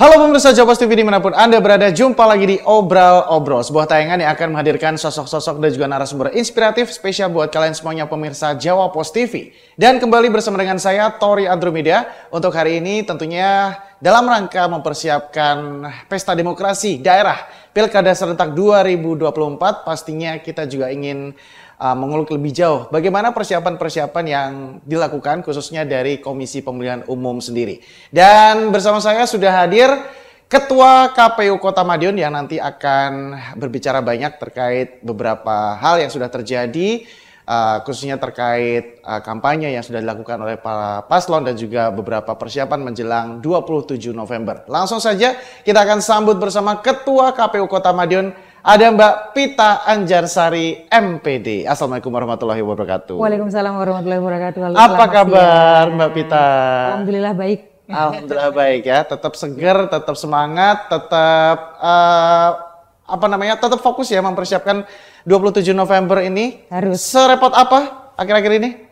Halo pemirsa Jobos TV dimanapun Anda berada, jumpa lagi di Obral Obrol, sebuah tayangan yang akan menghadirkan sosok-sosok dan juga narasumber inspiratif spesial buat kalian semuanya pemirsa Jawa Post TV. Dan kembali bersama dengan saya, Tori Andromeda, untuk hari ini tentunya dalam rangka mempersiapkan pesta demokrasi daerah Pilkada serentak 2024, pastinya kita juga ingin uh, mengulik lebih jauh bagaimana persiapan-persiapan yang dilakukan khususnya dari Komisi Pemilihan Umum sendiri. Dan bersama saya sudah hadir Ketua KPU Kota Madiun yang nanti akan berbicara banyak terkait beberapa hal yang sudah terjadi, uh, khususnya terkait uh, kampanye yang sudah dilakukan oleh para paslon dan juga beberapa persiapan menjelang 27 November. Langsung saja kita akan sambut bersama Ketua KPU Kota Madiun ada Mbak Pita Anjarsari MPD. Assalamualaikum warahmatullahi wabarakatuh. Waalaikumsalam warahmatullahi wabarakatuh. Apa kabar ya? Mbak Pita? Alhamdulillah baik. Alhamdulillah baik ya. Tetap segar, tetap semangat, tetap uh, apa namanya? Tetap fokus ya mempersiapkan 27 November ini. Harus. Serepot apa akhir-akhir ini?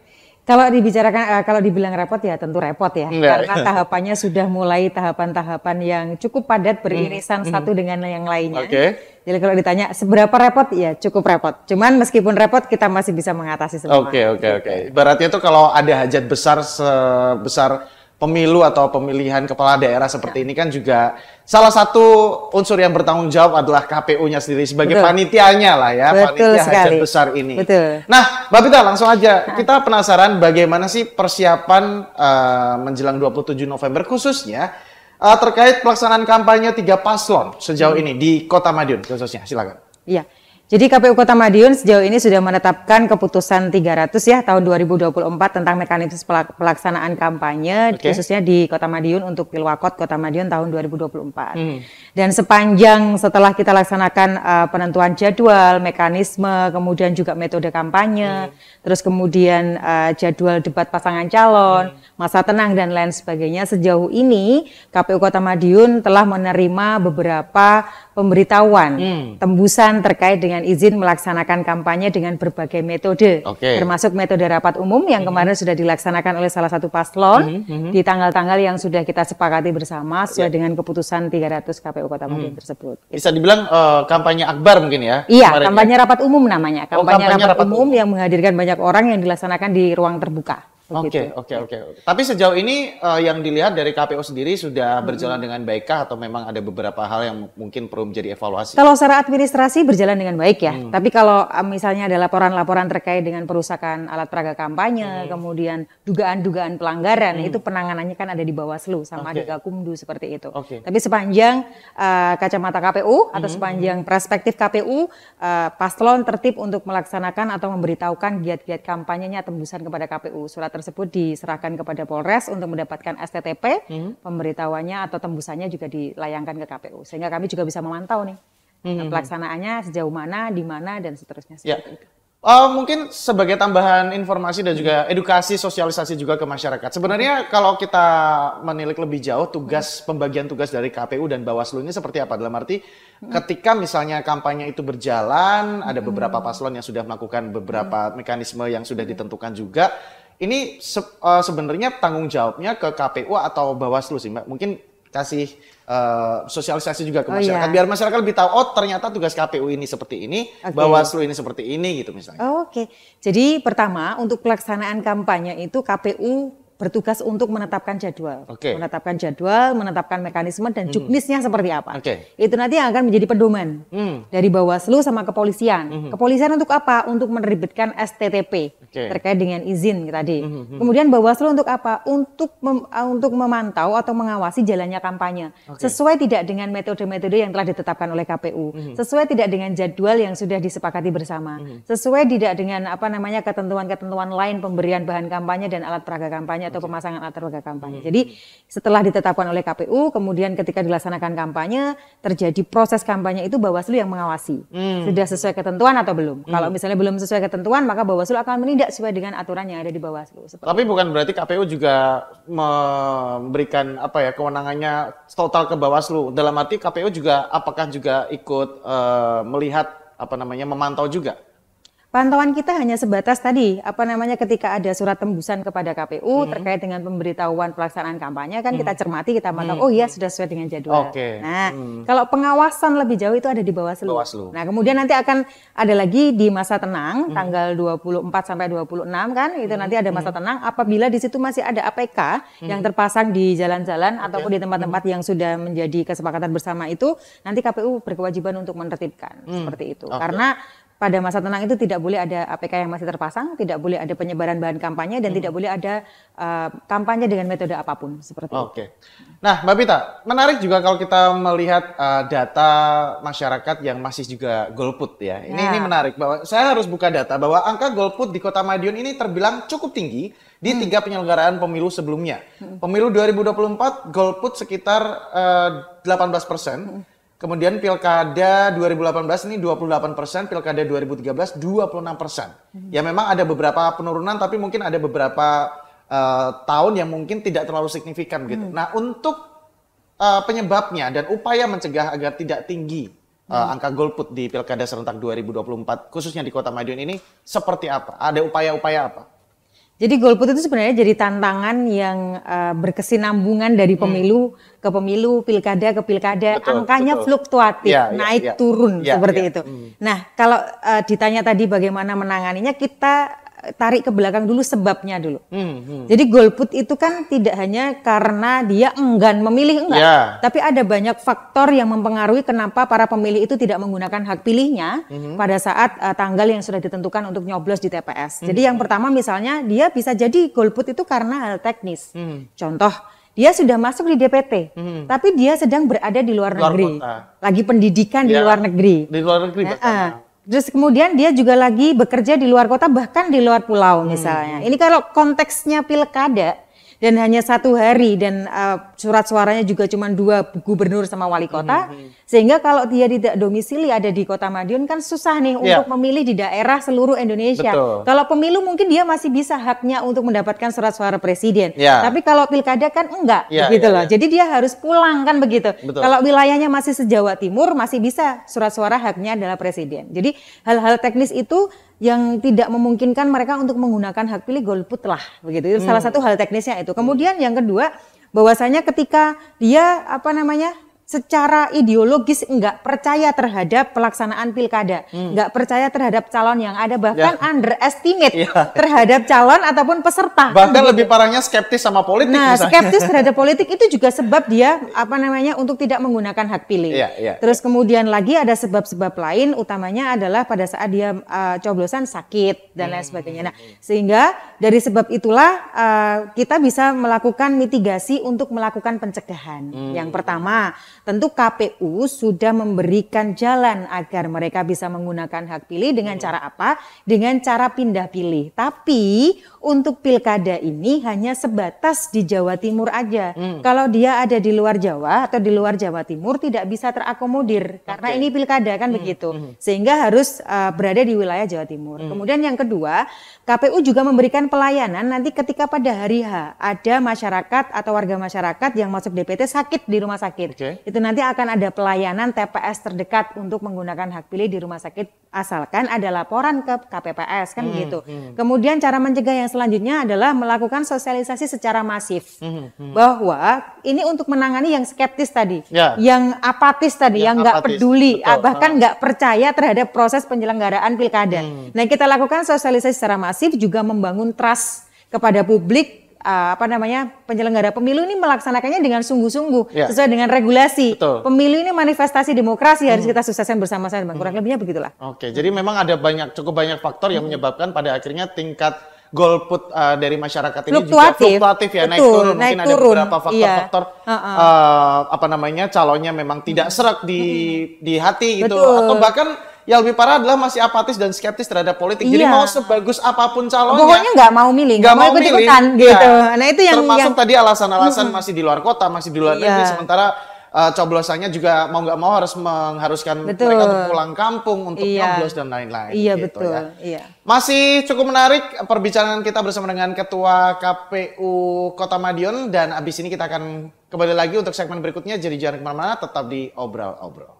Kalau dibicarakan, eh, kalau dibilang repot ya tentu repot ya, Enggak. karena tahapannya sudah mulai tahapan-tahapan yang cukup padat hmm. beririsan hmm. satu dengan yang lainnya. Okay. Jadi kalau ditanya seberapa repot, ya cukup repot. Cuman meskipun repot, kita masih bisa mengatasi semua. Oke okay, oke okay, oke. Okay. Ibaratnya tuh kalau ada hajat besar sebesar pemilu atau pemilihan kepala daerah seperti ya. ini kan juga salah satu unsur yang bertanggung jawab adalah KPU-nya sendiri sebagai Betul. panitianya lah ya, Betul panitia sekali. hajat besar ini. Betul. Nah, Mbak Pita langsung aja kita penasaran bagaimana sih persiapan uh, menjelang 27 November khususnya uh, terkait pelaksanaan kampanye tiga paslon sejauh hmm. ini di Kota Madiun khususnya. Silakan. Iya. Jadi KPU Kota Madiun sejauh ini sudah menetapkan keputusan 300 ya tahun 2024 tentang mekanisme pelaksanaan kampanye okay. khususnya di Kota Madiun untuk Pilwakot Kota Madiun tahun 2024. Hmm. Dan sepanjang setelah kita laksanakan uh, penentuan jadwal, mekanisme, kemudian juga metode kampanye, hmm. terus kemudian uh, jadwal debat pasangan calon, hmm. masa tenang dan lain sebagainya sejauh ini KPU Kota Madiun telah menerima beberapa pemberitahuan hmm. tembusan terkait dengan izin melaksanakan kampanye dengan berbagai metode okay. termasuk metode rapat umum yang hmm. kemarin sudah dilaksanakan oleh salah satu paslon hmm. Hmm. hmm. di tanggal-tanggal yang sudah kita sepakati bersama sesuai yeah. dengan keputusan 300 KPU Kota hmm. Madiun hmm. tersebut. Bisa dibilang uh, kampanye akbar mungkin ya? Iya, ya? kampanye ya. rapat umum namanya. Oh, kampanye, oh, kampanye rapat, rapat umum, umum yang menghadirkan banyak orang yang dilaksanakan di ruang terbuka. Oke, oke, oke. Tapi sejauh ini uh, yang dilihat dari KPU sendiri sudah hmm. berjalan dengan baikkah atau memang ada beberapa hal yang mungkin perlu menjadi evaluasi? Kalau secara administrasi berjalan dengan baik ya. Hmm. Tapi kalau eh, misalnya ada laporan-laporan terkait dengan perusakan alat peraga kampanye, hmm. kemudian dugaan-dugaan pelanggaran, hmm. itu penanganannya kan ada di Bawaslu sama okay. di Gakumdu seperti itu. Okay. Tapi sepanjang uh, kacamata KPU atau hmm. sepanjang perspektif KPU, uh, paslon tertib untuk melaksanakan atau memberitahukan giat-giat kampanyenya tembusan kepada KPU surat tersebut diserahkan kepada Polres untuk mendapatkan STTP, hmm. pemberitahuannya atau tembusannya juga dilayangkan ke KPU. Sehingga kami juga bisa memantau nih hmm, hmm, hmm. pelaksanaannya sejauh mana, di mana dan seterusnya ya. itu. Eh, mungkin sebagai tambahan informasi dan juga hmm. edukasi sosialisasi juga ke masyarakat. Sebenarnya kalau kita menilik lebih jauh tugas pembagian tugas dari KPU dan Bawaslu ini seperti apa? Dalam arti ketika misalnya kampanye itu berjalan, ada beberapa paslon yang sudah melakukan beberapa mekanisme yang sudah ditentukan juga ini se uh, sebenarnya tanggung jawabnya ke KPU atau Bawaslu sih Mbak. Mungkin kasih uh, sosialisasi juga ke oh, masyarakat oh, iya. yeah. biar masyarakat lebih tahu oh ternyata tugas KPU ini seperti ini, okay. Bawaslu ini seperti ini gitu misalnya. Oh, Oke. Okay. Jadi pertama untuk pelaksanaan kampanye itu KPU bertugas untuk menetapkan jadwal, okay. menetapkan jadwal, menetapkan mekanisme dan hmm. juknisnya hmm. seperti apa. Okay. Itu nanti yang akan menjadi pedoman hmm. dari Bawaslu sama kepolisian. Hmm. Kepolisian untuk apa? Untuk menerbitkan STTP okay. terkait dengan izin tadi. Hmm, hmm, hmm. Kemudian Bawaslu untuk apa? Untuk mem ah, untuk memantau atau mengawasi jalannya kampanye okay. sesuai tidak dengan metode-metode yang telah ditetapkan oleh KPU, hmm. sesuai tidak dengan jadwal yang sudah disepakati bersama, hmm. sesuai tidak dengan apa namanya ketentuan-ketentuan lain pemberian bahan kampanye dan alat peraga kampanye Iya. kampanye atau pemasangan latar belakang kampanye. Jadi setelah ditetapkan oleh KPU, kemudian ketika dilaksanakan kampanye, terjadi proses kampanye itu Bawaslu yang mengawasi. Hmm. Sudah sesuai ketentuan atau belum? Hmm. Kalau misalnya belum sesuai ketentuan, maka Bawaslu akan menindak sesuai dengan aturan yang ada di Bawaslu. Tapi bukan berarti KPU juga memberikan apa ya kewenangannya total ke Bawaslu. Dalam arti KPU juga apakah juga ikut uh, melihat apa namanya memantau juga? Pantauan kita hanya sebatas tadi, apa namanya ketika ada surat tembusan kepada KPU hmm. terkait dengan pemberitahuan pelaksanaan kampanye kan hmm. kita cermati, kita pantau, hmm. oh iya sudah sesuai dengan jadwal. Okay. Nah, hmm. kalau pengawasan lebih jauh itu ada di bawah seluruh. Nah, kemudian nanti akan ada lagi di masa tenang hmm. tanggal 24 sampai 26 kan, itu hmm. nanti ada masa hmm. tenang apabila di situ masih ada APK hmm. yang terpasang di jalan-jalan okay. ataupun di tempat-tempat hmm. yang sudah menjadi kesepakatan bersama itu, nanti KPU berkewajiban untuk menertibkan hmm. seperti itu. Okay. Karena pada masa tenang itu tidak boleh ada APK yang masih terpasang, tidak boleh ada penyebaran bahan kampanye, dan hmm. tidak boleh ada uh, kampanye dengan metode apapun seperti okay. itu. Oke. Nah, Mbak Pita, menarik juga kalau kita melihat uh, data masyarakat yang masih juga golput ya. Ini ya. ini menarik bahwa saya harus buka data bahwa angka golput di Kota Madiun ini terbilang cukup tinggi di hmm. tiga penyelenggaraan pemilu sebelumnya. Hmm. Pemilu 2024 golput sekitar uh, eh, 18 persen. Hmm Kemudian pilkada 2018 ini 28 persen, pilkada 2013 26 persen. Hmm. Ya memang ada beberapa penurunan, tapi mungkin ada beberapa uh, tahun yang mungkin tidak terlalu signifikan gitu. Hmm. Nah untuk uh, penyebabnya dan upaya mencegah agar tidak tinggi uh, hmm. angka golput di pilkada serentak 2024 khususnya di Kota Madiun ini seperti apa? Ada upaya-upaya apa? Jadi golput itu sebenarnya jadi tantangan yang uh, berkesinambungan dari hmm. pemilu hmm. ke pemilu, pilkada ke pilkada, betul, angkanya betul. fluktuatif, ya, naik ya, turun ya, seperti ya. itu. Hmm. Nah, kalau uh, ditanya tadi bagaimana menanganinya, kita tarik ke belakang dulu sebabnya dulu. Hmm, hmm. Jadi golput itu kan tidak hanya karena dia enggan memilih enggak, yeah. tapi ada banyak faktor yang mempengaruhi kenapa para pemilih itu tidak menggunakan hak pilihnya hmm. pada saat uh, tanggal yang sudah ditentukan untuk nyoblos di TPS. Hmm. Jadi yang pertama misalnya dia bisa jadi golput itu karena hal teknis. Hmm. Contoh dia sudah masuk di DPT, hmm. tapi dia sedang berada di luar, luar negeri, kota. lagi pendidikan ya, di luar negeri. Di luar negeri, nah, Terus kemudian dia juga lagi bekerja di luar kota bahkan di luar pulau misalnya. Hmm. Ini kalau konteksnya pilkada dan hanya satu hari dan uh, surat suaranya juga cuma dua gubernur sama wali kota mm-hmm. sehingga kalau dia tidak domisili ada di kota Madiun kan susah nih yeah. untuk memilih di daerah seluruh Indonesia Betul. kalau pemilu mungkin dia masih bisa haknya untuk mendapatkan surat suara presiden yeah. tapi kalau pilkada kan enggak yeah, gitu yeah, loh yeah. jadi dia harus pulang kan begitu Betul. kalau wilayahnya masih sejawa timur masih bisa surat suara haknya adalah presiden jadi hal-hal teknis itu yang tidak memungkinkan mereka untuk menggunakan hak pilih golput lah begitu. Itu hmm. salah satu hal teknisnya itu. Kemudian yang kedua bahwasanya ketika dia apa namanya secara ideologis nggak percaya terhadap pelaksanaan pilkada, hmm. nggak hmm. percaya terhadap calon yang ada, bahkan ya. underestimate ya. terhadap calon ataupun peserta. Bahkan gitu. lebih parahnya skeptis sama politik. Nah, misalnya. skeptis terhadap politik itu juga sebab dia apa namanya untuk tidak menggunakan hak pilih. Ya, ya. Terus kemudian lagi ada sebab-sebab lain, utamanya adalah pada saat dia uh, coblosan sakit dan lain hmm. sebagainya. Nah, sehingga dari sebab itulah uh, kita bisa melakukan mitigasi untuk melakukan pencegahan. Hmm. Yang pertama Tentu KPU sudah memberikan jalan agar mereka bisa menggunakan hak pilih dengan cara apa? Dengan cara pindah pilih. Tapi untuk pilkada ini hanya sebatas di Jawa Timur aja. Hmm. Kalau dia ada di luar Jawa atau di luar Jawa Timur tidak bisa terakomodir okay. karena ini pilkada kan hmm. begitu. Hmm. Sehingga harus uh, berada di wilayah Jawa Timur. Hmm. Kemudian yang kedua, KPU juga memberikan pelayanan nanti ketika pada hari H ada masyarakat atau warga masyarakat yang masuk DPT sakit di rumah sakit. Okay. Itu nanti akan ada pelayanan TPS terdekat untuk menggunakan hak pilih di rumah sakit asalkan ada laporan ke KPPS kan hmm. begitu. Hmm. Kemudian cara mencegah yang selanjutnya adalah melakukan sosialisasi secara masif mm -hmm. bahwa ini untuk menangani yang skeptis tadi, yeah. yang apatis tadi, yang nggak peduli, Betul. Ah, bahkan ah. nggak nah. percaya terhadap proses penyelenggaraan pilkada. Mm. Nah kita lakukan sosialisasi secara masif juga membangun trust kepada publik ah, apa namanya penyelenggara pemilu ini melaksanakannya dengan sungguh-sungguh ya. sesuai dengan regulasi. Betul. Pemilu ini manifestasi demokrasi harus hmm. kita sukseskan bersama-sama. Kurang hmm. lebihnya begitulah. Oke, jadi memang ada banyak cukup banyak faktor yang hmm. menyebabkan pada akhirnya tingkat golput uh, dari masyarakat ini fluktuatif. juga fluktuatif ya Betul, naik turun naik mungkin turun. ada beberapa faktor-faktor iya. uh apa namanya calonnya memang tidak serak di hmm. di hati gitu Betul. atau bahkan yang lebih parah adalah masih apatis dan skeptis terhadap politik. Iya. Jadi mau sebagus apapun calonnya, pokoknya nggak mau milih, nggak mau ikut ikutan iya. gitu. Ya. Nah itu yang termasuk yang... tadi alasan-alasan -hmm. masih di luar kota, masih di luar iya. negeri sementara uh, coblosannya juga mau nggak mau harus mengharuskan betul. mereka untuk pulang kampung untuk iya. nyoblos dan lain-lain. Iya gitu betul. Ya. Iya. Masih cukup menarik perbincangan kita bersama dengan Ketua KPU Kota Madiun dan abis ini kita akan kembali lagi untuk segmen berikutnya. Jadi jangan kemana-mana, tetap di obrol-obrol.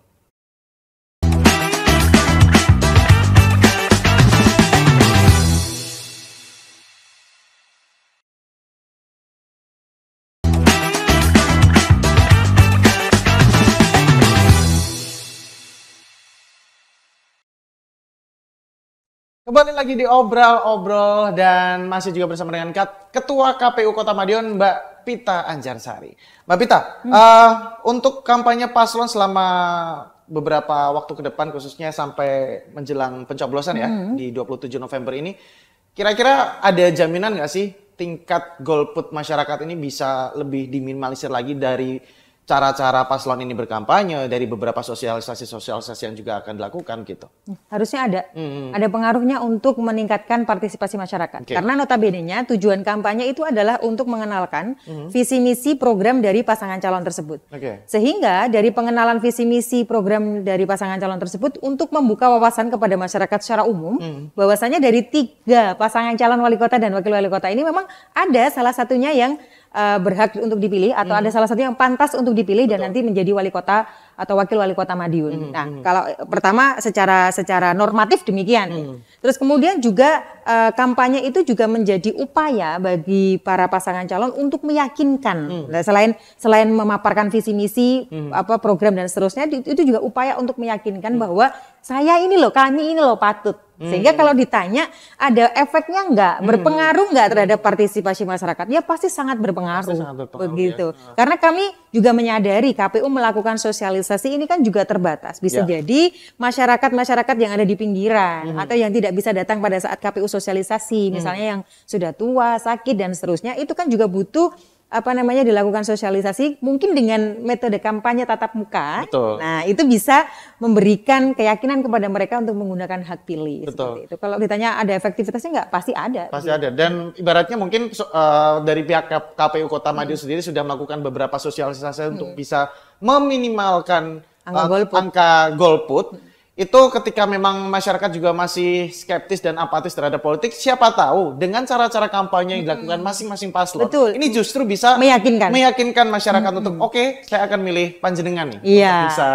Kembali lagi di obrol-obrol dan masih juga bersama dengan Ketua KPU Kota Madiun Mbak Pita Anjarsari. Mbak Pita, hmm. uh, untuk kampanye paslon selama beberapa waktu ke depan khususnya sampai menjelang pencoblosan ya hmm. di 27 November ini, kira-kira ada jaminan nggak sih tingkat golput masyarakat ini bisa lebih diminimalisir lagi dari cara-cara paslon ini berkampanye dari beberapa sosialisasi-sosialisasi yang juga akan dilakukan gitu. Harusnya ada. Hmm. Ada pengaruhnya untuk meningkatkan partisipasi masyarakat. Okay. Karena notabene-nya tujuan kampanye itu adalah untuk mengenalkan hmm. visi misi program dari pasangan calon tersebut. Okay. Sehingga dari pengenalan visi misi program dari pasangan calon tersebut untuk membuka wawasan kepada masyarakat secara umum hmm. bahwasanya dari tiga pasangan calon wali kota dan wakil wali kota ini memang ada salah satunya yang uh, berhak untuk dipilih atau hmm. ada salah satu yang pantas untuk dipilih Betul. dan nanti menjadi wali kota atau wakil wali kota Madiun. Hmm. Nah, hmm. kalau eh, pertama secara secara normatif demikian. Hmm. Terus kemudian juga uh, kampanye itu juga menjadi upaya bagi para pasangan calon untuk meyakinkan. Hmm. Nah, selain selain memaparkan visi misi hmm. apa program dan seterusnya itu juga upaya untuk meyakinkan hmm. bahwa saya ini loh, kami ini loh patut sehingga kalau ditanya ada efeknya nggak, hmm. berpengaruh nggak hmm. terhadap partisipasi masyarakat? Ya pasti sangat berpengaruh. Pasti sangat berpengaruh begitu. Ya. Hmm. Karena kami juga menyadari KPU melakukan sosialisasi ini kan juga terbatas. Bisa ya. jadi masyarakat-masyarakat yang ada di pinggiran hmm. atau yang tidak bisa datang pada saat KPU sosialisasi, misalnya hmm. yang sudah tua, sakit dan seterusnya, itu kan juga butuh apa namanya dilakukan sosialisasi mungkin dengan metode kampanye tatap muka. Betul. Nah, itu bisa memberikan keyakinan kepada mereka untuk menggunakan hak pilih Betul. seperti itu. Kalau ditanya ada efektivitasnya nggak? Pasti ada. Pasti ada. Dan ibaratnya mungkin uh, dari pihak KPU Kota Madiun hmm. sendiri sudah melakukan beberapa sosialisasi hmm. untuk bisa meminimalkan angka uh, golput, angka golput hmm itu ketika memang masyarakat juga masih skeptis dan apatis terhadap politik, siapa tahu dengan cara-cara kampanye yang dilakukan masing-masing paslon, Betul. ini justru bisa meyakinkan meyakinkan masyarakat hmm. untuk oke, okay, saya akan milih panjenengan nih yeah. untuk bisa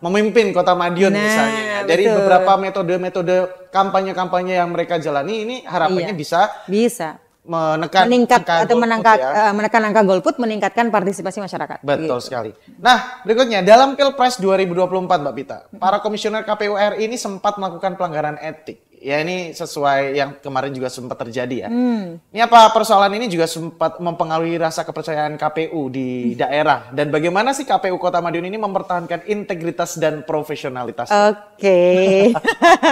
memimpin kota Madiun nah, misalnya ya. dari betul. beberapa metode-metode kampanye-kampanye yang mereka jalani ini harapannya iya, bisa bisa menekan meningkat angka atau menangkat ya. Eh, menekan angka golput meningkatkan partisipasi masyarakat. Betul gitu. sekali. Nah, berikutnya dalam Pilpres 2024 Mbak Pita, para komisioner KPU RI ini sempat melakukan pelanggaran etik ya ini sesuai yang kemarin juga sempat terjadi ya. Hmm. Ini apa persoalan ini juga sempat mempengaruhi rasa kepercayaan KPU di hmm. daerah dan bagaimana sih KPU Kota Madiun ini mempertahankan integritas dan profesionalitas? Oke. Okay.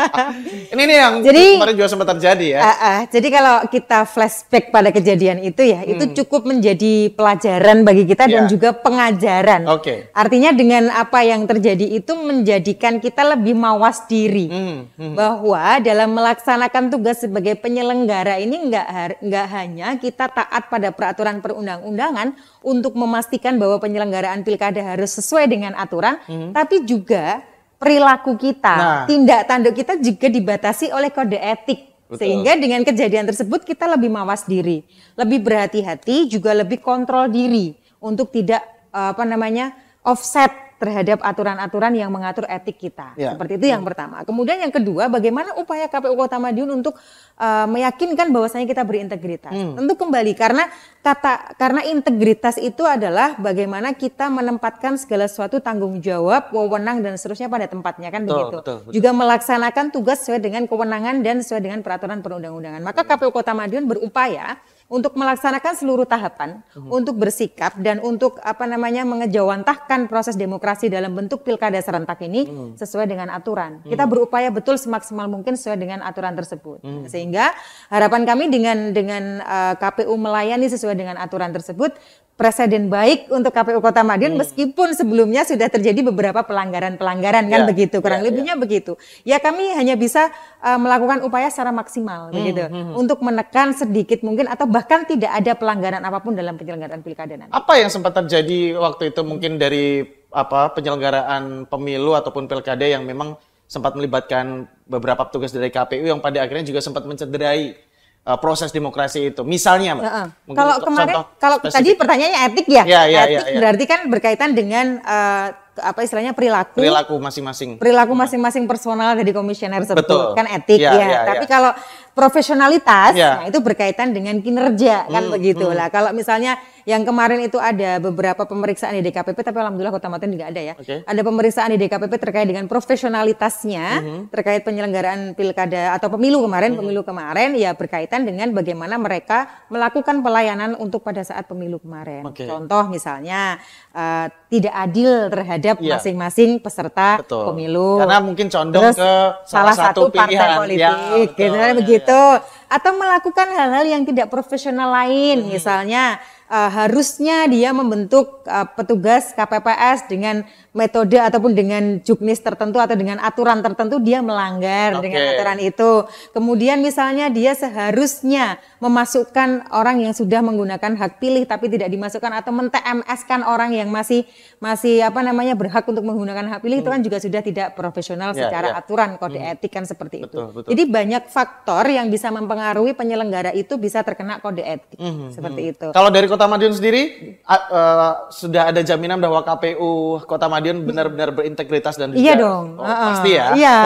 ini nih yang jadi, kemarin juga sempat terjadi ya. Uh, uh, jadi kalau kita flashback pada kejadian itu ya, hmm. itu cukup menjadi pelajaran bagi kita yeah. dan ya. juga pengajaran. Oke. Okay. Artinya dengan apa yang terjadi itu menjadikan kita lebih mawas diri hmm. Hmm. bahwa dalam dalam melaksanakan tugas sebagai penyelenggara ini enggak enggak hanya kita taat pada peraturan perundang-undangan untuk memastikan bahwa penyelenggaraan pilkada harus sesuai dengan aturan, hmm. tapi juga perilaku kita, nah. tindak tanduk kita juga dibatasi oleh kode etik. Betul. Sehingga dengan kejadian tersebut kita lebih mawas diri, lebih berhati-hati, juga lebih kontrol diri untuk tidak eh, apa namanya offset terhadap aturan-aturan yang mengatur etik kita. Ya. Seperti itu yang hmm. pertama. Kemudian yang kedua, bagaimana upaya KPU Kota Madiun untuk uh, meyakinkan bahwasanya kita berintegritas. Hmm. Tentu kembali karena kata karena integritas itu adalah bagaimana kita menempatkan segala sesuatu tanggung jawab, wewenang dan seterusnya pada tempatnya kan begitu. Betul, betul. Juga melaksanakan tugas sesuai dengan kewenangan dan sesuai dengan peraturan perundang-undangan. Maka hmm. KPU Kota Madiun berupaya untuk melaksanakan seluruh tahapan, hmm. untuk bersikap dan untuk apa namanya mengejawantahkan proses demokrasi dalam bentuk pilkada serentak ini hmm. sesuai dengan aturan. Hmm. Kita berupaya betul semaksimal mungkin sesuai dengan aturan tersebut. Hmm. Sehingga harapan kami dengan dengan uh, eh, KPU melayani sesuai dengan aturan tersebut presiden baik untuk KPU Kota Madiun hmm. meskipun sebelumnya sudah terjadi beberapa pelanggaran-pelanggaran kan ya, begitu kurang ya, lebihnya ya. begitu. Ya kami hanya bisa uh, melakukan upaya secara maksimal hmm, begitu hmm, hmm. untuk menekan sedikit mungkin atau bahkan tidak ada pelanggaran apapun dalam penyelenggaraan pilkada nanti. Apa yang sempat terjadi waktu itu mungkin dari apa penyelenggaraan pemilu ataupun pilkada yang memang sempat melibatkan beberapa petugas dari KPU yang pada akhirnya juga sempat mencederai uh, proses demokrasi itu. Misalnya, Uh-uh. Kalau kemarin kalau spesifik. tadi pertanyaannya etik ya. ya, ya etik ya, ya. berarti kan berkaitan dengan uh, apa istilahnya perilaku perilaku masing-masing. Perilaku masing-masing personal dari komisioner tersebut kan etik ya. ya, ya, ya. tapi ya. kalau profesionalitas, yeah. nah itu berkaitan dengan kinerja mm, kan hmm, begitu lah. Hmm. Kalau misalnya yang kemarin itu ada beberapa pemeriksaan di DKPP, tapi alhamdulillah Kota Mataram juga ada ya. Okay. Ada pemeriksaan di DKPP terkait dengan profesionalitasnya, mm -hmm. terkait penyelenggaraan pilkada atau pemilu kemarin, mm -hmm. pemilu kemarin ya berkaitan dengan bagaimana mereka melakukan pelayanan untuk pada saat pemilu kemarin. Okay. Contoh misalnya uh, tidak adil terhadap iya. masing-masing peserta Betul. pemilu. Karena mungkin condong Terus ke salah, salah satu, satu pilihan. partai ya, politik, ya, gitu, betul, kan, ya, iya, begitu. Ya Betul. atau melakukan hal-hal yang tidak profesional lain hmm. misalnya uh, harusnya dia membentuk uh, petugas KPPS dengan metode ataupun dengan juknis tertentu atau dengan aturan tertentu dia melanggar okay. dengan aturan itu. Kemudian misalnya dia seharusnya memasukkan orang yang sudah menggunakan hak pilih tapi tidak dimasukkan atau men-TMS-kan orang yang masih masih apa namanya berhak untuk menggunakan hak pilih hmm. itu kan hmm. juga sudah tidak profesional yeah, secara yeah. aturan kode hmm. etik kan seperti betul, itu. Betul. Jadi banyak faktor yang bisa mempengaruhi penyelenggara itu bisa terkena kode etik hmm. hmm seperti hmm. itu. Kalau dari Kota Madiun sendiri uh, uh, sudah ada jaminan bahwa KPU Kota Madiun benar-benar berintegritas dan iya juga, iya dong. Oh, uh -uh. pasti ya. Iya.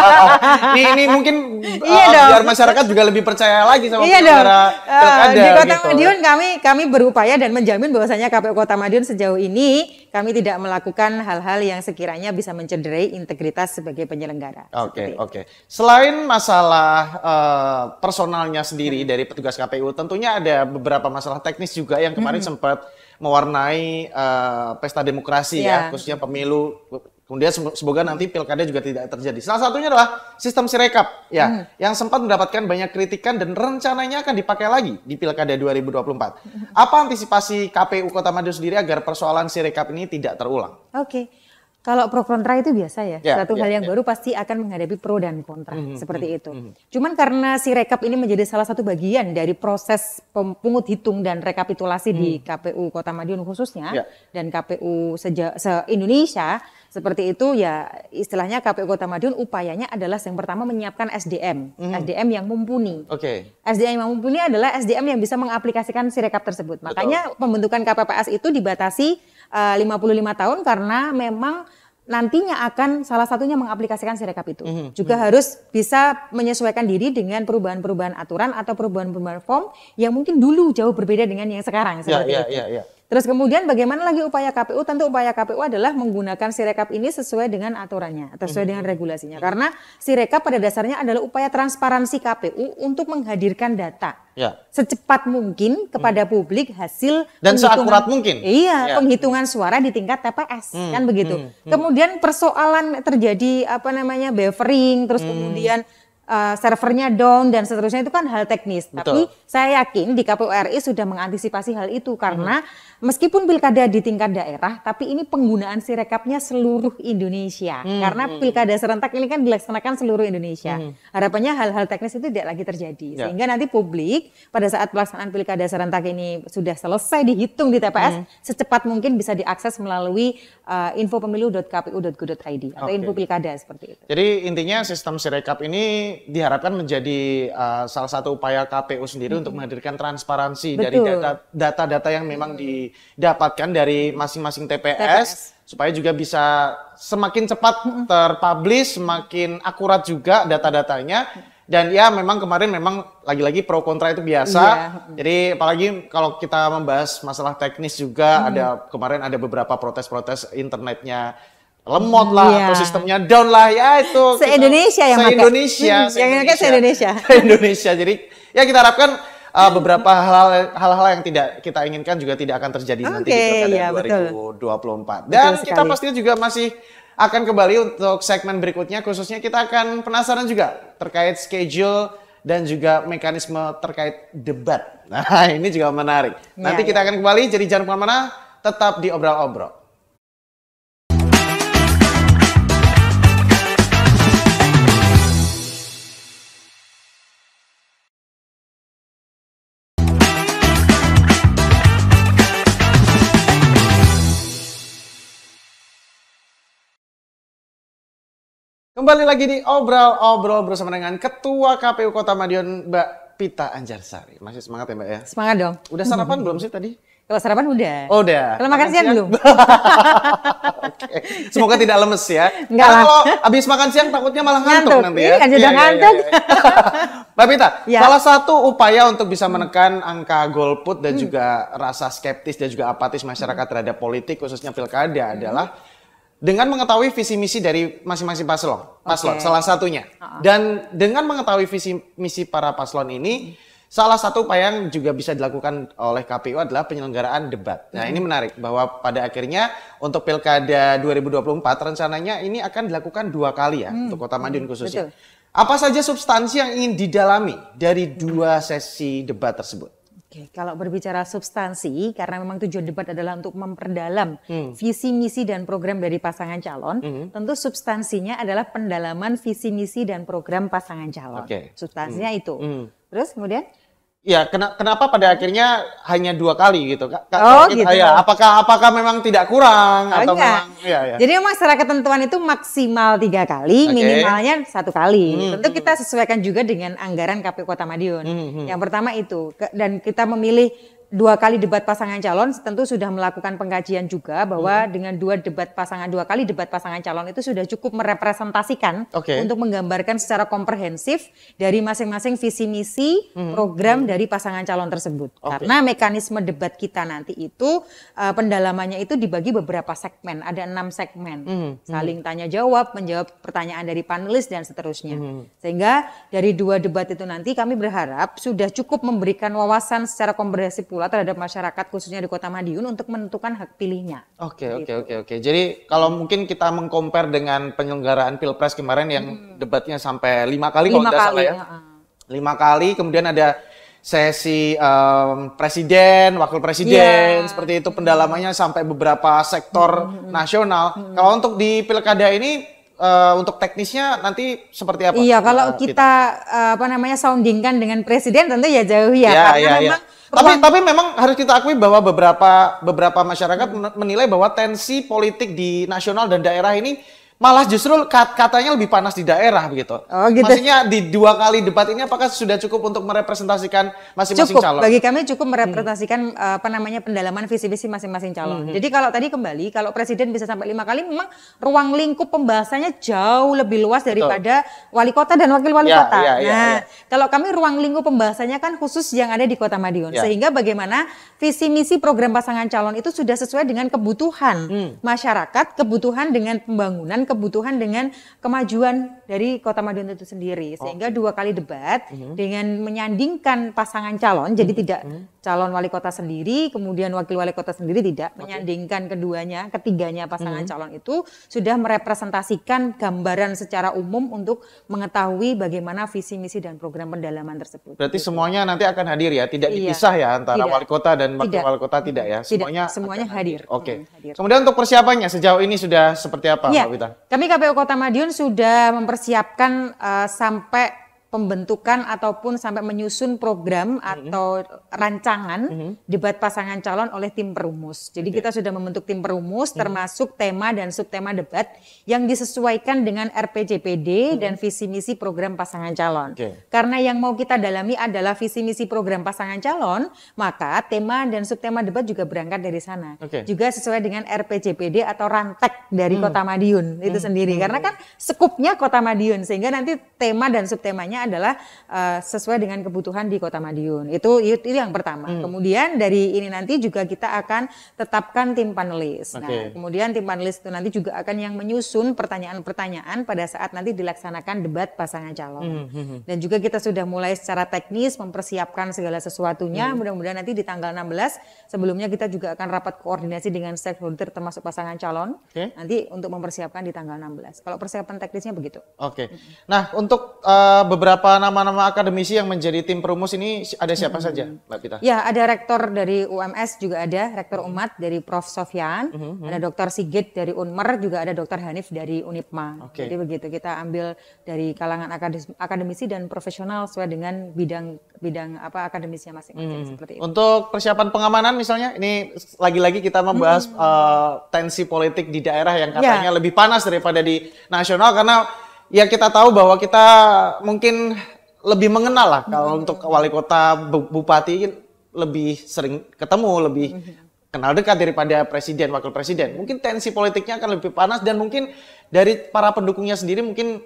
ini, ini mungkin iya uh, dong. biar masyarakat juga lebih percaya lagi sama iya penyelenggara Uh, di Kota gitu. Madiun kami kami berupaya dan menjamin bahwasanya KPU Kota Madiun sejauh ini kami tidak melakukan hal-hal yang sekiranya bisa mencederai integritas sebagai penyelenggara. Oke okay, oke. Okay. Selain masalah uh, personalnya sendiri hmm. dari petugas KPU, tentunya ada beberapa masalah teknis juga yang kemarin hmm. sempat mewarnai uh, pesta demokrasi yeah. ya iya. khususnya pemilu Kemudian semoga nanti pilkada juga tidak terjadi. Salah satunya adalah sistem sirekap ya, hmm. yang sempat mendapatkan banyak kritikan dan rencananya akan dipakai lagi di pilkada 2024. Apa antisipasi KPU Kota Madiun sendiri agar persoalan sirekap ini tidak terulang? Oke. Okay. Kalau pro kontra itu biasa ya, yeah, satu yeah, hal ya, yang yeah. baru pasti akan menghadapi pro dan kontra mm -hmm, seperti hmm, itu. Mm -hmm. Cuman karena si rekap ini menjadi salah satu bagian dari proses pungut hitung dan rekapitulasi mm. di hmm. KPU Kota Madiun khususnya yeah. dan KPU se, se Indonesia, seperti itu ya istilahnya KPU Kota Madiun upayanya adalah yang pertama menyiapkan SDM, mm. SDM yang mumpuni. Oke. Okay. SDM yang mumpuni adalah SDM yang bisa mengaplikasikan sirekap tersebut. Makanya Betul. pembentukan KPPS itu dibatasi eh, uh, 55 tahun karena memang nantinya akan salah satunya mengaplikasikan sirekap itu. Mm Juga mm harus bisa menyesuaikan diri dengan perubahan-perubahan aturan atau perubahan-perubahan form yang mungkin dulu jauh berbeda dengan yang sekarang yeah, yeah, ya, Yeah, yeah. Terus kemudian bagaimana lagi upaya KPU? Tentu upaya KPU adalah menggunakan Sirekap ini sesuai dengan aturannya atau sesuai dengan mhm. regulasinya. Karena Sirekap pada dasarnya adalah upaya transparansi KPU untuk menghadirkan data ya. secepat mungkin kepada mhm. publik hasil dan seakurat mungkin. Iya, ya. penghitungan suara di tingkat TPS hmm. kan begitu. hmm. Kemudian persoalan terjadi apa namanya buffering, terus hmm. kemudian uh, servernya down dan seterusnya itu kan hal teknis. Betul. Tapi saya yakin di KPU RI sudah mengantisipasi hal itu karena hmm. meskipun pilkada di tingkat daerah, tapi ini penggunaan sirekapnya seluruh Indonesia. Hmm. Karena pilkada serentak ini kan dilaksanakan seluruh Indonesia. Hmm. Harapannya hal-hal teknis itu tidak lagi terjadi ya. sehingga nanti publik pada saat pelaksanaan pilkada serentak ini sudah selesai dihitung di TPS hmm. secepat mungkin bisa diakses melalui uh, eh, infopemilu.kpu.go.id atau okay. info pilkada seperti itu. Jadi intinya sistem sirekap ini ini diharapkan menjadi uh, salah satu upaya KPU sendiri hmm. untuk menghadirkan transparansi Betul. dari data-data yang memang didapatkan dari masing-masing TPS, TPS supaya juga bisa semakin cepat terpublish, semakin akurat juga data-datanya. Dan ya memang kemarin memang lagi-lagi pro kontra itu biasa. Yeah. Jadi apalagi kalau kita membahas masalah teknis juga hmm. ada kemarin ada beberapa protes-protes internetnya lemot lah iya. atau sistemnya down lah ya itu se Indonesia kita, yang se Indonesia yang se Indonesia se Indonesia se Indonesia jadi ya kita harapkan uh, beberapa hal-hal yang tidak kita inginkan juga tidak akan terjadi okay, nanti di pilkada iya, 2024 betul. dan betul kita pasti juga masih akan kembali untuk segmen berikutnya khususnya kita akan penasaran juga terkait schedule dan juga mekanisme terkait debat nah ini juga menarik iya, nanti iya, kita akan kembali jadi jangan kemana-mana tetap di obrol-obrol Kembali lagi di obrol Obrol bersama dengan Ketua KPU Kota Madiun, Mbak Pita Anjarsari. Masih semangat ya Mbak ya? Semangat dong. Udah sarapan belum sih tadi? Kalau sarapan udah. Oh, udah. Kalau makan siang, siang belum. okay. Semoga tidak lemes ya. Enggak lah. kalau habis makan siang takutnya malah ngantuk, ngantuk. nanti ya. Iya, udah ya, iya, ngantuk. Iya, iya. Mbak Pita, ya. salah satu upaya untuk bisa hmm. menekan angka golput dan hmm. juga rasa skeptis dan juga apatis masyarakat hmm. terhadap politik khususnya pilkada hmm. adalah dengan mengetahui visi misi dari masing-masing paslon, paslon okay. salah satunya. Uh -huh. Dan dengan mengetahui visi misi para paslon ini, hmm. salah satu upaya yang juga bisa dilakukan oleh KPU adalah penyelenggaraan debat. Nah, hmm. ini menarik bahwa pada akhirnya untuk Pilkada 2024 rencananya ini akan dilakukan dua kali ya hmm. untuk Kota Madiun hmm, khususnya. Betul. Apa saja substansi yang ingin didalami dari dua sesi debat tersebut? Oke, kalau berbicara substansi, karena memang tujuan debat adalah untuk memperdalam hmm. visi misi dan program dari pasangan calon, hmm. tentu substansinya adalah pendalaman visi misi dan program pasangan calon. Oke. Substansinya hmm. itu. Hmm. Terus kemudian? Ya, ken kenapa pada akhirnya hanya dua kali gitu? kak? oh, gitu. Ya, apakah apakah memang tidak kurang oh, atau enggak. memang ya, ya. Jadi memang secara ketentuan itu maksimal tiga kali, okay. minimalnya satu kali. Hmm. Tentu hmm, kita hmm. sesuaikan juga dengan anggaran KPU Kota Madiun. Hmm, hmm. Yang pertama itu dan kita memilih dua kali debat pasangan calon tentu sudah melakukan pengkajian juga bahwa hmm. dengan dua debat pasangan dua kali debat pasangan calon itu sudah cukup merepresentasikan okay. untuk menggambarkan secara komprehensif dari masing-masing visi misi hmm. program hmm. dari pasangan calon tersebut. Okay. Karena mekanisme debat kita nanti itu uh, pendalamannya itu dibagi beberapa segmen, ada enam segmen, hmm. saling mm-hmm. tanya jawab, menjawab pertanyaan dari panelis dan seterusnya. Hmm. Sehingga dari dua debat itu nanti kami berharap sudah cukup memberikan wawasan secara komprehensif pula pula terhadap masyarakat khususnya di Kota Madiun untuk menentukan hak pilihnya. Oke, gitu. oke, oke, oke. Jadi kalau mungkin kita mengkompar dengan penyelenggaraan Pilpres kemarin yang hmm. debatnya sampai lima kali lima kalau tidak salah ya. Uh. Lima kali, kemudian ada sesi um, presiden, wakil presiden, yeah. seperti itu pendalamannya sampai beberapa sektor mm -hmm. nasional. Mm -hmm. Kalau untuk di pilkada ini uh, untuk teknisnya nanti seperti apa? Iya, kalau nah, kita, kita uh, eh, apa namanya soundingkan dengan presiden tentu ya jauh ya, ya karena ya, Tapi ruang... tapi memang harus kita akui bahwa beberapa beberapa masyarakat menilai bahwa tensi politik di nasional dan daerah ini malah justru katanya lebih panas di daerah begitu. Oh, gitu. Maksudnya di dua kali debat ini apakah sudah cukup untuk merepresentasikan masing-masing calon? cukup. Bagi kami cukup hmm. merepresentasikan hmm. apa namanya pendalaman visi-visi masing-masing calon. Hmm. Jadi kalau tadi kembali kalau presiden bisa sampai lima kali memang ruang lingkup pembahasannya jauh lebih luas daripada Betul. wali kota dan wakil wali ya, kota. Ya, ya, nah, ya. kalau kami ruang lingkup pembahasannya kan khusus yang ada di Kota Madiun. Ya. Sehingga bagaimana visi misi program pasangan calon itu sudah sesuai dengan kebutuhan hmm. masyarakat, kebutuhan dengan pembangunan kebutuhan dengan kemajuan dari Kota Madiun itu sendiri sehingga okay. dua kali debat mm-hmm. dengan menyandingkan pasangan calon jadi mm-hmm. tidak mm-hmm. calon wali kota sendiri kemudian wakil wali kota sendiri tidak okay. menyandingkan keduanya ketiganya pasangan mm-hmm. calon itu sudah merepresentasikan gambaran secara umum untuk mengetahui bagaimana visi misi dan program pendalaman tersebut. Berarti gitu. semuanya nanti akan hadir ya tidak iya. dipisah ya antara tidak. wali kota dan wakil wali kota tidak ya semuanya tidak. semuanya hadir. Oke. Okay. Kemudian untuk persiapannya sejauh ini sudah seperti apa ya. Mbak Wita? Kami KPU Kota Madiun sudah mempersiapkan siapkan uh, sampai pembentukan ataupun sampai menyusun program mm-hmm. atau rancangan mm-hmm. debat pasangan calon oleh tim perumus. Jadi okay. kita sudah membentuk tim perumus mm-hmm. termasuk tema dan subtema debat yang disesuaikan dengan RPJPD mm-hmm. dan visi misi program pasangan calon. Okay. Karena yang mau kita dalami adalah visi misi program pasangan calon, maka tema dan subtema debat juga berangkat dari sana. Okay. Juga sesuai dengan RPJPD atau rantek dari mm-hmm. Kota Madiun itu mm-hmm. sendiri. Karena hmm. kan sekupnya Kota Madiun sehingga nanti tema dan subtemanya adalah uh, sesuai dengan kebutuhan di Kota Madiun. Itu itu yang pertama. Hmm. Kemudian dari ini nanti juga kita akan tetapkan tim panelis. Okay. Nah, kemudian tim panelis itu nanti juga akan yang menyusun pertanyaan-pertanyaan pada saat nanti dilaksanakan debat pasangan calon. Hmm. hmm, hmm. Dan juga kita sudah mulai secara teknis mempersiapkan segala sesuatunya. Hmm. Mudah-mudahan nanti di tanggal 16 sebelumnya kita juga akan rapat koordinasi dengan stakeholder termasuk pasangan calon. Okay. Nanti untuk mempersiapkan di tanggal 16. Kalau persiapan teknisnya begitu. Oke. Okay. Nah, untuk uh, beberapa beberapa nama-nama akademisi yang menjadi tim perumus ini ada siapa hmm. saja, Mbak Pita? Ya, ada rektor dari UMS juga ada, rektor hmm. umat dari Prof Sofyan, hmm. hmm ada hmm. Dr. Sigit dari Unmer, juga ada Dr. Hanif dari Unipma. Okay. Jadi begitu kita ambil dari kalangan akademisi dan profesional sesuai dengan bidang bidang apa akademisnya masing-masing hmm. seperti itu. Untuk persiapan pengamanan misalnya, ini lagi-lagi kita membahas hmm. uh, tensi politik di daerah yang ya. katanya ya. lebih panas daripada di nasional karena ya kita tahu bahwa kita mungkin lebih mengenal lah kalau hmm. untuk wali kota bupati lebih sering ketemu lebih mm-hmm. kenal dekat daripada presiden wakil presiden mungkin tensi politiknya akan lebih panas dan mungkin dari para pendukungnya sendiri mungkin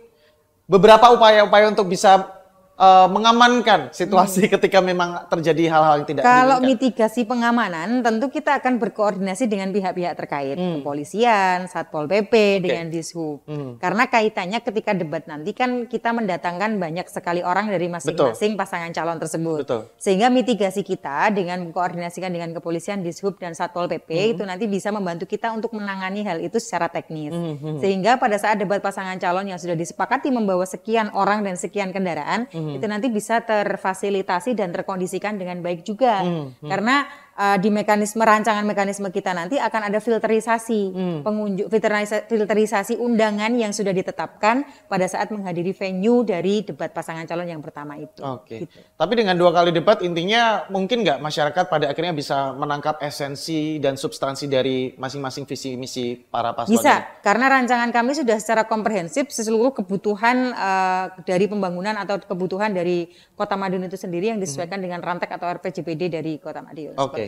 beberapa upaya-upaya untuk bisa uh, mengamankan situasi hmm. ketika memang terjadi hal-hal yang tidak Kalau mitigasi pengamanan tentu kita akan berkoordinasi dengan pihak-pihak terkait, hmm. kepolisian, Satpol PP okay. dengan Dishub. Hmm. Karena kaitannya ketika debat nanti kan kita mendatangkan banyak sekali orang dari masing-masing pasangan calon tersebut. Betul. Sehingga mitigasi kita dengan mengkoordinasikan dengan kepolisian, Dishub dan Satpol PP hmm. itu nanti bisa membantu kita untuk menangani hal itu secara teknis. Hmm, hmm. Sehingga pada saat debat pasangan calon yang sudah disepakati membawa sekian orang dan sekian kendaraan, hmm -hmm. itu nanti bisa terfasilitasi dan terkondisikan dengan baik juga. Mm -hmm. Karena uh, di mekanisme rancangan mekanisme kita nanti akan ada filterisasi hmm. pengunjung filterisasi, filterisasi undangan yang sudah ditetapkan pada saat menghadiri venue dari debat pasangan calon yang pertama itu. Oke. Okay. Gitu. Tapi dengan dua kali debat intinya mungkin nggak masyarakat pada akhirnya bisa menangkap esensi dan substansi dari masing-masing visi misi para paslon. Bisa ini. karena rancangan kami sudah secara komprehensif seluruh kebutuhan uh, dari pembangunan atau kebutuhan dari Kota Madiun itu sendiri yang disesuaikan hmm. dengan rantek atau RPJPD dari Kota Madiun. Oke. Okay.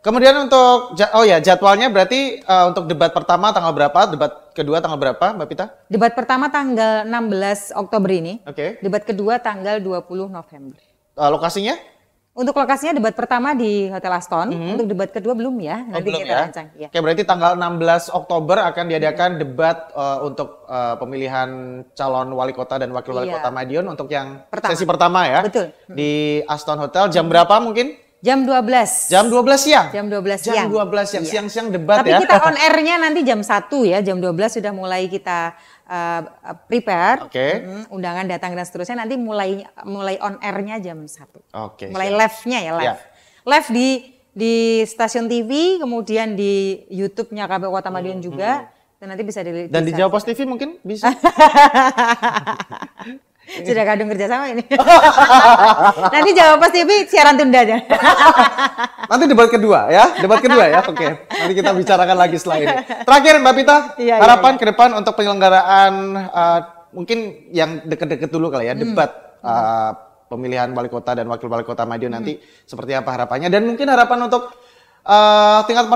Kemudian untuk oh ya jadwalnya berarti uh, untuk debat pertama tanggal berapa, debat kedua tanggal berapa, Mbak Pita? Debat pertama tanggal 16 Oktober ini. Oke. Okay. Debat kedua tanggal 20 November. Uh, lokasinya? Untuk lokasinya debat pertama di Hotel Aston, mm -hmm. untuk debat kedua belum ya, oh, nanti belum kita ya? rancang. Ya. Oke, berarti tanggal 16 Oktober akan mhm. diadakan debat uh, untuk uh, pemilihan calon wali kota dan wakil wali iya. kota Madiun untuk yang pertama. sesi pertama ya. Betul. Di Aston Hotel jam berapa mungkin? Jam 12. Jam 12 siang. Jam 12 siang. Jam 12 siang. Iya. Siang-siang iya. debat Tapi ya. Tapi kita on airnya nanti jam 1 ya. Jam 12 sudah mulai kita uh, prepare. Oke. Okay. Hmm, undangan datang dan seterusnya nanti mulai mulai on airnya jam 1. Oke. Okay, mulai live-nya ya, live. Yeah. Live di di stasiun TV, kemudian di YouTube-nya KPU Kota Madiun hmm, juga. Hmm. Dan nanti bisa dilihat. Dan di Jawa Pos TV mungkin bisa. Sudah kadung kerja sama ini. Nanti jawab pasti TV siaran tunda aja. Nanti debat kedua ya, debat kedua ya. Oke, okay. nanti kita bicarakan lagi setelah ini. Terakhir Mbak Pita, iya, iya harapan iya, iya. ke depan untuk penyelenggaraan uh, mungkin yang deket-deket dulu kali ya, hmm. debat uh, pemilihan wali kota dan wakil wali kota Madiun hmm. nanti seperti apa harapannya dan mungkin harapan untuk uh, tingkat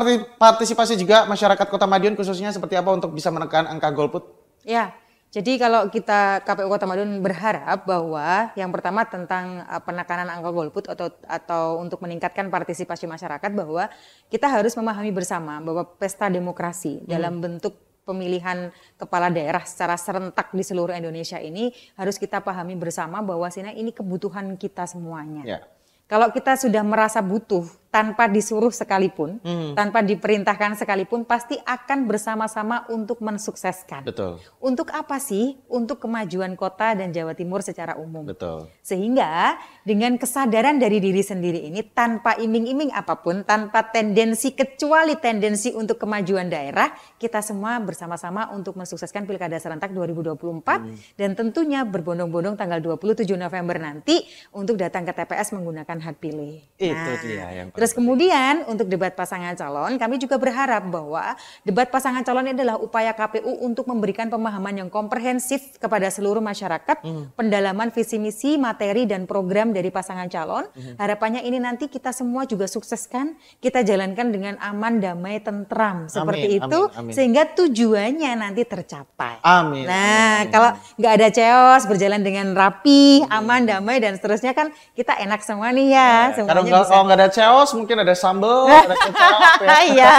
partisipasi juga masyarakat kota Madiun khususnya seperti apa untuk bisa menekan angka golput? Ya, jadi kalau kita KPU Kota Madun berharap bahwa yang pertama tentang eh, penekanan angka golput atau atau untuk meningkatkan partisipasi masyarakat bahwa kita harus memahami bersama bahwa pesta demokrasi hmm. dalam bentuk pemilihan kepala daerah secara serentak di seluruh Indonesia ini harus kita pahami bersama bahwa sini ini kebutuhan kita semuanya. Yeah. Kalau kita sudah merasa butuh tanpa disuruh sekalipun, hmm. tanpa diperintahkan sekalipun, pasti akan bersama-sama untuk mensukseskan. Betul. Untuk apa sih? Untuk kemajuan kota dan Jawa Timur secara umum. Betul. Sehingga dengan kesadaran dari diri sendiri ini, tanpa iming-iming apapun, tanpa tendensi kecuali tendensi untuk kemajuan daerah, kita semua bersama-sama untuk mensukseskan Pilkada Serentak 2024 hmm. dan tentunya berbondong-bondong tanggal 27 November nanti untuk datang ke TPS menggunakan hak pilih. Itu nah, dia yang Terus kemudian untuk debat pasangan calon, kami juga berharap bahwa debat pasangan calon ini adalah upaya KPU untuk memberikan pemahaman yang komprehensif kepada seluruh masyarakat, mm. pendalaman visi misi, materi dan program dari pasangan calon. Mm. Harapannya ini nanti kita semua juga sukseskan, kita jalankan dengan aman, damai, tentram seperti itu amin, amin. sehingga tujuannya nanti tercapai. Amin. Nah, amin, kalau nggak ada chaos, berjalan dengan rapi, amin. Hmm. aman, damai dan seterusnya kan kita enak semua nih ya. Nah, semuanya kalau nggak ada chaos mungkin ada sambal, ada kecap ya. Iya.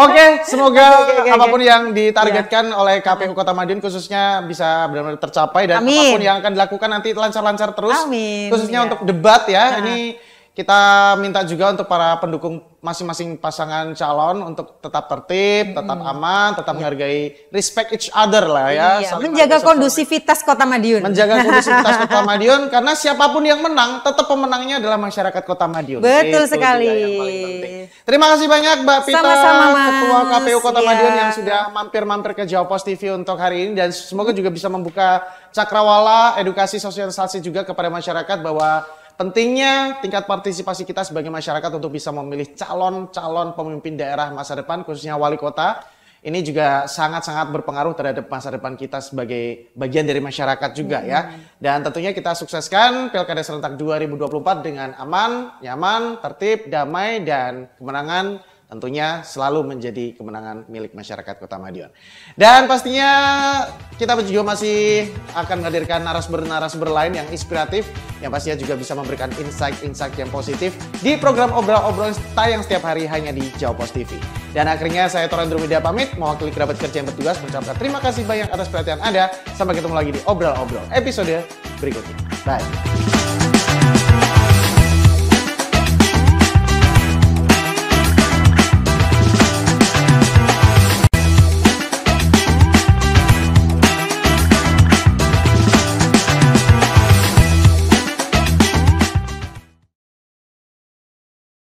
Oke, okay, semoga okay, okay, apapun okay. yang ditargetkan yeah. oleh KPU Kota Madiun khususnya bisa benar-benar tercapai dan Amin. apapun yang akan dilakukan nanti lancar-lancar terus. Amin. Khususnya yeah. untuk debat ya. Nah. Ini kita minta juga untuk para pendukung masing-masing pasangan calon untuk tetap tertib, tetap aman, tetap iya. menghargai respect each other lah ya. Iya. Menjaga kondusivitas Kota Madiun. Menjaga kondusivitas Kota Madiun karena siapapun yang menang tetap pemenangnya adalah masyarakat Kota Madiun. Betul Itu sekali. Terima kasih banyak Mbak Pita, Sama -sama, Ketua KPU Kota ya. Madiun yang sudah mampir-mampir ke Jawa Post TV untuk hari ini dan semoga juga bisa membuka cakrawala edukasi sosialisasi juga kepada masyarakat bahwa pentingnya tingkat partisipasi kita sebagai masyarakat untuk bisa memilih calon-calon pemimpin daerah masa depan, khususnya wali kota, ini juga sangat-sangat berpengaruh terhadap masa depan kita sebagai bagian dari masyarakat juga ya. hmm. ya. Dan tentunya kita sukseskan Pilkada serentak 2024 dengan aman, nyaman, tertib, damai, dan kemenangan tentunya selalu menjadi kemenangan milik masyarakat Kota Madiun. Dan pastinya kita juga masih akan menghadirkan narasumber-narasumber lain yang inspiratif, yang pastinya juga bisa memberikan insight-insight yang positif di program obrol-obrol tayang setiap hari hanya di Jawa Post TV. Dan akhirnya saya Toran Drumida pamit, mewakili kerabat kerja yang bertugas mengucapkan terima kasih banyak atas perhatian Anda. Sampai ketemu lagi di obrol-obrol episode berikutnya. Bye.